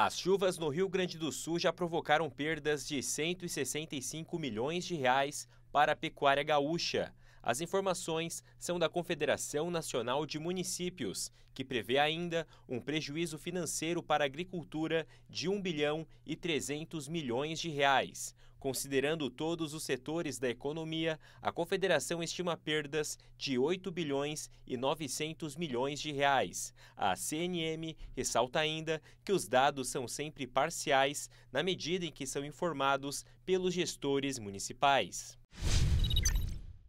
As chuvas no Rio Grande do Sul já provocaram perdas de 165 milhões de reais para a pecuária gaúcha. As informações são da Confederação Nacional de Municípios, que prevê ainda um prejuízo financeiro para a agricultura de 1 bilhão e 300 milhões de reais. Considerando todos os setores da economia, a Confederação estima perdas de 8 bilhões e 900 milhões de reais. A CNM ressalta ainda que os dados são sempre parciais na medida em que são informados pelos gestores municipais.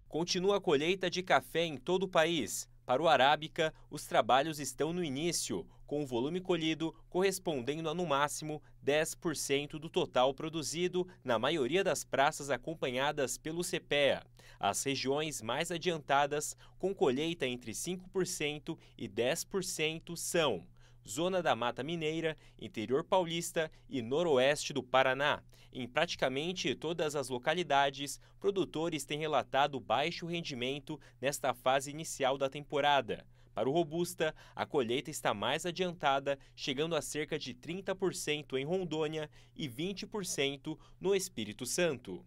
Continua a colheita de café em todo o país. Para o Arábica, os trabalhos estão no início com o volume colhido correspondendo a no máximo 10% do total produzido na maioria das praças acompanhadas pelo CPEA. As regiões mais adiantadas, com colheita entre 5% e 10%, são Zona da Mata Mineira, Interior Paulista e Noroeste do Paraná. Em praticamente todas as localidades, produtores têm relatado baixo rendimento nesta fase inicial da temporada. Para o Robusta, a colheita está mais adiantada, chegando a cerca de 30% em Rondônia e 20% no Espírito Santo.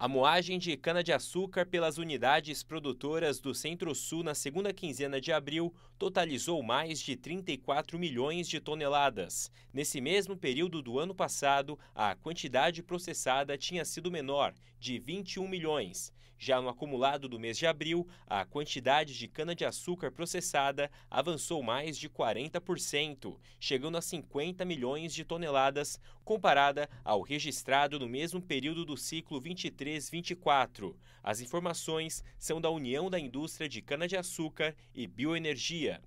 A moagem de cana-de-açúcar pelas unidades produtoras do Centro-Sul na segunda quinzena de abril totalizou mais de 34 milhões de toneladas. Nesse mesmo período do ano passado, a quantidade processada tinha sido menor, de 21 milhões. Já no acumulado do mês de abril, a quantidade de cana-de-açúcar processada avançou mais de 40%, chegando a 50 milhões de toneladas, comparada ao registrado no mesmo período do ciclo 23 Gerês As informações são da União da Indústria de Cana-de-Açúcar e Bioenergia.